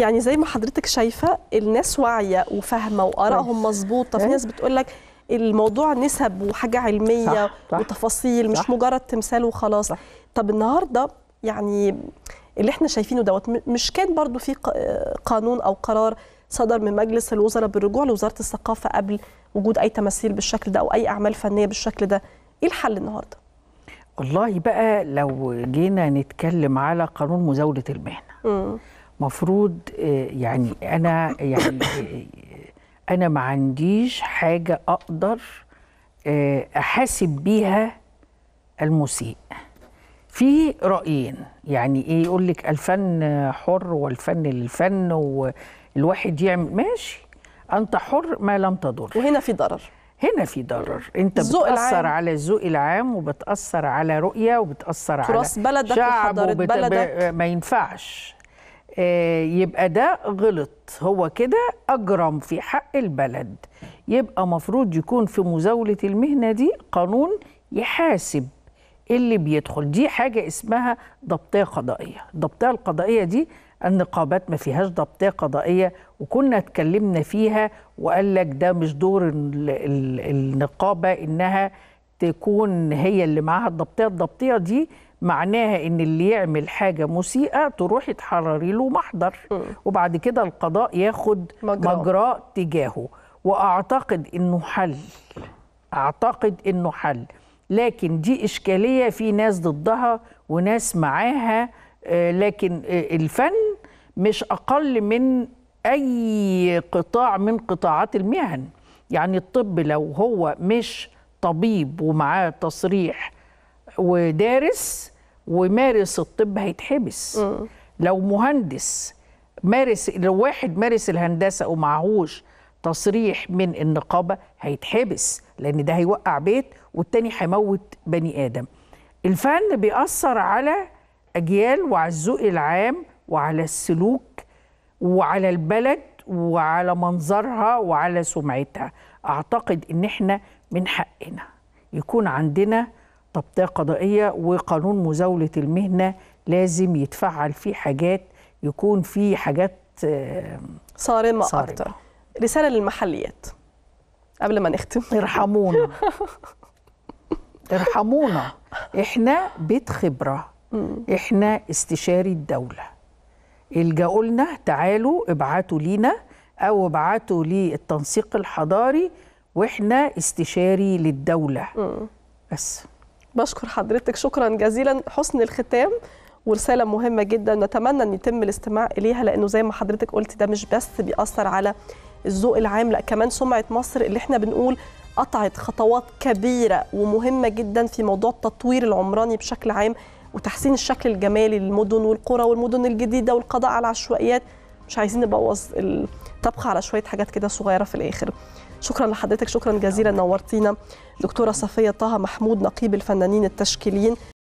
يعني زي ما حضرتك شايفه الناس واعيه وفاهمه وارائهم مظبوطه في إيه؟ ناس بتقول لك الموضوع نسب وحاجه علميه صح. صح. وتفاصيل مش صح. مجرد تمثال وخلاص صح. طب النهارده يعني اللي احنا شايفينه دوت مش كان برضو في قانون او قرار صدر من مجلس الوزراء بالرجوع لوزاره الثقافه قبل وجود اي تماثيل بالشكل ده او اي اعمال فنيه بالشكل ده ايه الحل النهارده والله بقى لو جينا نتكلم على قانون مزاوله المهنه م. مفروض آه، يعني انا يعني آه، انا ما عنديش حاجه اقدر آه، احاسب بيها المسيء في رايين يعني ايه يقول لك الفن حر والفن للفن والواحد يعمل ماشي انت حر ما لم تضر وهنا في ضرر هنا في ضرر انت بتاثر العام. على الذوق العام وبتاثر على رؤيه وبتاثر على تراث بلدك وحضاره بلدك ما ينفعش آه، يبقى ده غلط هو كده أجرم في حق البلد يبقى مفروض يكون في مزاولة المهنة دي قانون يحاسب اللي بيدخل دي حاجة اسمها ضبطية قضائية الضبطية القضائية دي النقابات ما فيهاش ضبطية قضائية وكنا اتكلمنا فيها وقال لك ده مش دور النقابة إنها تكون هي اللي معاها الضبطيه الضبطيه دي معناها ان اللي يعمل حاجه مسيئه تروحي تحرري له محضر وبعد كده القضاء ياخد مجراه مجراء تجاهه واعتقد انه حل اعتقد انه حل لكن دي اشكاليه في ناس ضدها وناس معاها آه، لكن آه، الفن مش اقل من اي قطاع من قطاعات المهن يعني الطب لو هو مش طبيب ومعاه تصريح ودارس ومارس الطب هيتحبس م. لو مهندس مارس لو واحد مارس الهندسه ومعهوش تصريح من النقابه هيتحبس لان ده هيوقع بيت والتاني هيموت بني ادم الفن بيأثر على اجيال وعلى الذوق العام وعلى السلوك وعلى البلد وعلى منظرها وعلى سمعتها اعتقد ان احنا من حقنا يكون عندنا طبطية قضائيه وقانون مزاوله المهنه لازم يتفعل فيه حاجات يكون فيه حاجات صارمه, صارمة. اكتر رساله للمحليات قبل ما نختم ارحمونا ارحمونا احنا بيت خبره احنا استشاري الدوله الجأوا لنا تعالوا ابعتوا لينا أو ابعتوا للتنسيق الحضاري وإحنا استشاري للدولة م. بس بشكر حضرتك شكرا جزيلا حسن الختام ورسالة مهمة جدا نتمنى أن يتم الاستماع إليها لأنه زي ما حضرتك قلت ده مش بس بيأثر على الذوق العام لا كمان سمعة مصر اللي احنا بنقول قطعت خطوات كبيرة ومهمة جدا في موضوع التطوير العمراني بشكل عام وتحسين الشكل الجمالي للمدن والقرى والمدن الجديده والقضاء على العشوائيات مش عايزين نبوظ الطبخ على شويه حاجات كده صغيره في الاخر شكرا لحضرتك شكرا جزيلا نورتينا دكتوره صفيه طه محمود نقيب الفنانين التشكيليين